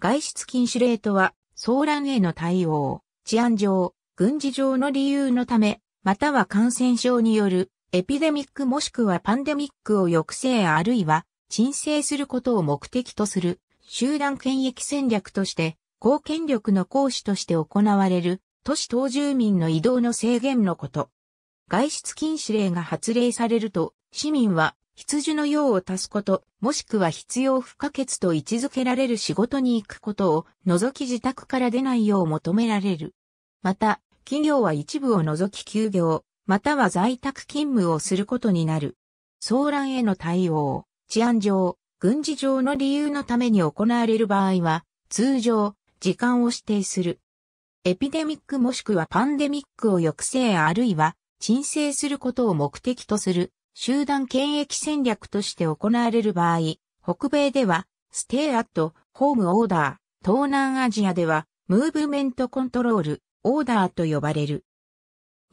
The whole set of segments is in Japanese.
外出禁止令とは、騒乱への対応、治安上、軍事上の理由のため、または感染症による、エピデミックもしくはパンデミックを抑制あるいは、鎮静することを目的とする、集団権益戦略として、公権力の行使として行われる、都市島住民の移動の制限のこと。外出禁止令が発令されると、市民は羊の用を足すこと、もしくは必要不可欠と位置づけられる仕事に行くことを除き自宅から出ないよう求められる。また、企業は一部を除き休業、または在宅勤務をすることになる。騒乱への対応、治安上、軍事上の理由のために行われる場合は、通常、時間を指定する。エピデミックもしくはパンデミックを抑制あるいは、鎮静することを目的とする集団権益戦略として行われる場合、北米では、ステイアット、ホームオーダー、東南アジアでは、ムーブメントコントロール、オーダーと呼ばれる。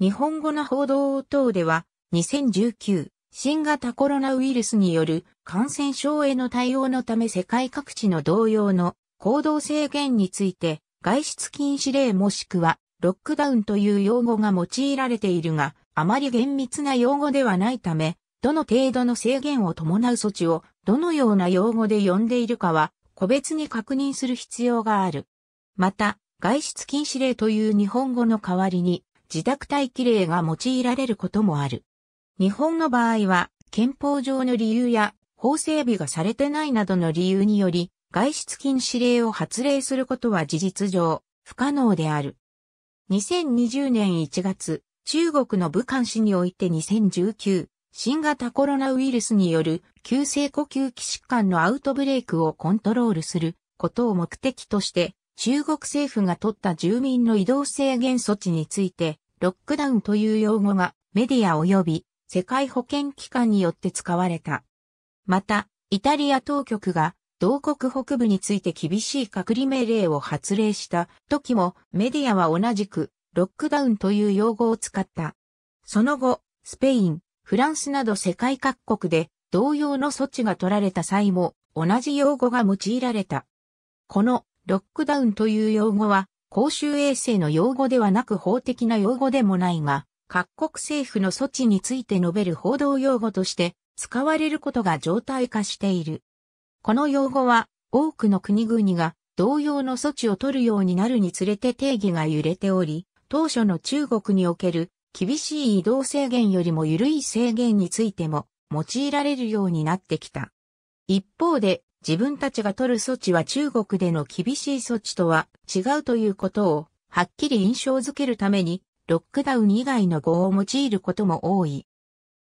日本語の報道等では、2019、新型コロナウイルスによる感染症への対応のため世界各地の同様の行動制限について外出禁止令もしくはロックダウンという用語が用いられているが、あまり厳密な用語ではないため、どの程度の制限を伴う措置をどのような用語で呼んでいるかは個別に確認する必要がある。また、外出禁止令という日本語の代わりに自宅待機令が用いられることもある。日本の場合は憲法上の理由や法整備がされてないなどの理由により外出禁止令を発令することは事実上不可能である。2020年1月、中国の武漢市において2019、新型コロナウイルスによる急性呼吸器疾患のアウトブレイクをコントロールすることを目的として、中国政府が取った住民の移動制限措置について、ロックダウンという用語がメディア及び世界保健機関によって使われた。また、イタリア当局が同国北部について厳しい隔離命令を発令した時もメディアは同じくロックダウンという用語を使った。その後、スペイン、フランスなど世界各国で同様の措置が取られた際も同じ用語が用いられた。このロックダウンという用語は公衆衛生の用語ではなく法的な用語でもないが、各国政府の措置について述べる報道用語として使われることが常態化している。この用語は多くの国々が同様の措置を取るようになるにつれて定義が揺れており、当初の中国における厳しい移動制限よりも緩い制限についても用いられるようになってきた。一方で自分たちが取る措置は中国での厳しい措置とは違うということをはっきり印象づけるためにロックダウン以外の語を用いることも多い。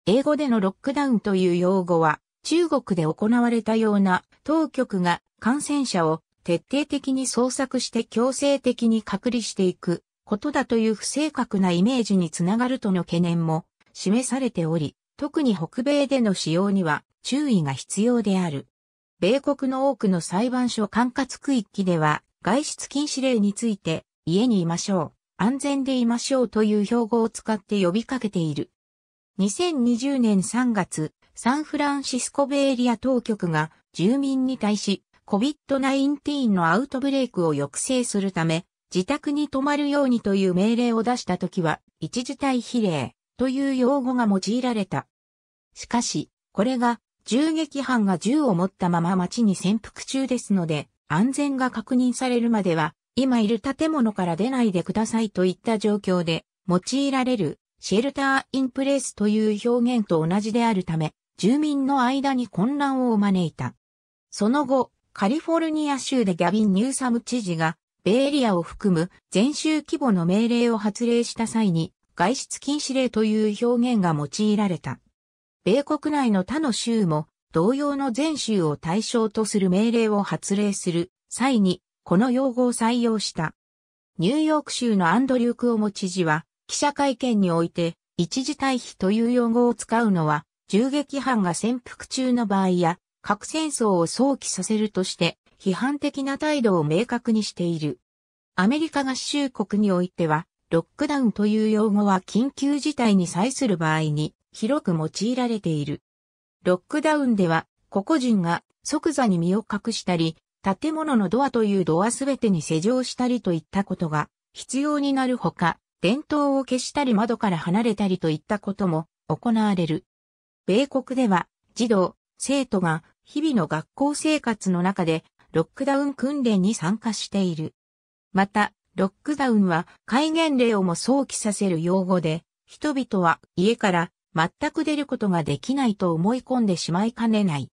英語でのロックダウンという用語は中国で行われたような当局が感染者を徹底的に捜索して強制的に隔離していくことだという不正確なイメージにつながるとの懸念も示されており、特に北米での使用には注意が必要である。米国の多くの裁判所管轄区域では外出禁止令について家にいましょう、安全でいましょうという標語を使って呼びかけている。2020年3月、サンフランシスコベエリア当局が住民に対し COVID-19 のアウトブレイクを抑制するため自宅に泊まるようにという命令を出した時は、一時退避令という用語が用いられた。しかし、これが、銃撃犯が銃を持ったまま街に潜伏中ですので、安全が確認されるまでは、今いる建物から出ないでくださいといった状況で、用いられる、シェルターインプレイスという表現と同じであるため、住民の間に混乱を招いた。その後、カリフォルニア州でギャビン・ニューサム知事がベエリアを含む全州規模の命令を発令した際に、外出禁止令という表現が用いられた。米国内の他の州も、同様の全州を対象とする命令を発令する際に、この用語を採用した。ニューヨーク州のアンドリュー・クオモ知事は、記者会見において、一時退避という用語を使うのは、銃撃犯が潜伏中の場合や、核戦争を想起させるとして、批判的な態度を明確にしている。アメリカ合衆国においては、ロックダウンという用語は緊急事態に際する場合に広く用いられている。ロックダウンでは、個々人が即座に身を隠したり、建物のドアというドアすべてに施錠したりといったことが必要になるほか、電灯を消したり窓から離れたりといったことも行われる。米国では児童、生徒が日々の学校生活の中でロックダウン訓練に参加している。また、ロックダウンは戒厳令をも想起させる用語で、人々は家から全く出ることができないと思い込んでしまいかねない。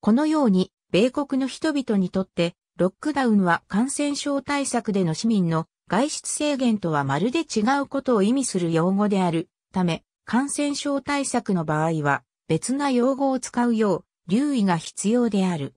このように、米国の人々にとって、ロックダウンは感染症対策での市民の外出制限とはまるで違うことを意味する用語であるため、感染症対策の場合は別な用語を使うよう留意が必要である。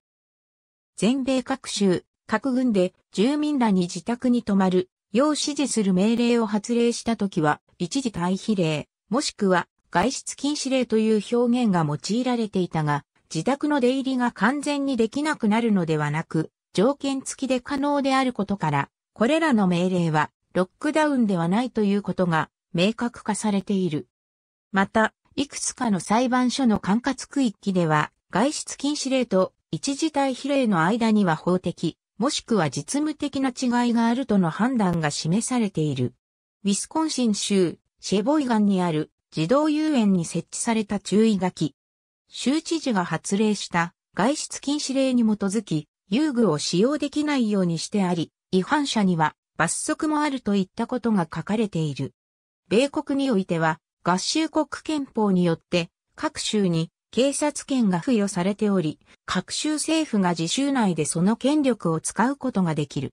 全米各州、各軍で住民らに自宅に泊まる、要指示する命令を発令したときは、一時退避令、もしくは外出禁止令という表現が用いられていたが、自宅の出入りが完全にできなくなるのではなく、条件付きで可能であることから、これらの命令はロックダウンではないということが明確化されている。また、いくつかの裁判所の管轄区域では、外出禁止令と一時対比例の間には法的、もしくは実務的な違いがあるとの判断が示されている。ウィスコンシン州、シェボイガンにある児童遊園に設置された注意書き。州知事が発令した外出禁止令に基づき、遊具を使用できないようにしてあり、違反者には罰則もあるといったことが書かれている。米国においては、合衆国憲法によって各州に警察権が付与されており、各州政府が自州内でその権力を使うことができる。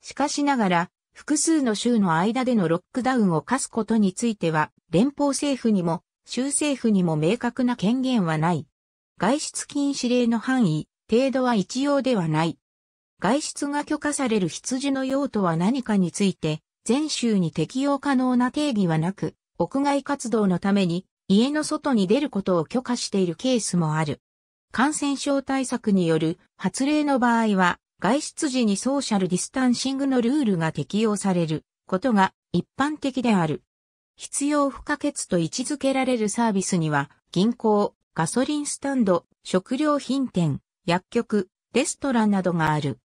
しかしながら、複数の州の間でのロックダウンを課すことについては、連邦政府にも、州政府にも明確な権限はない。外出禁止令の範囲、程度は一様ではない。外出が許可される羊の用途は何かについて、全州に適用可能な定義はなく、屋外活動のために家の外に出ることを許可しているケースもある。感染症対策による発令の場合は、外出時にソーシャルディスタンシングのルールが適用されることが一般的である。必要不可欠と位置づけられるサービスには、銀行、ガソリンスタンド、食料品店、薬局、レストランなどがある。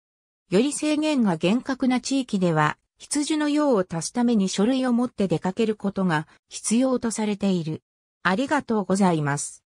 より制限が厳格な地域では、羊の用を足すために書類を持って出かけることが必要とされている。ありがとうございます。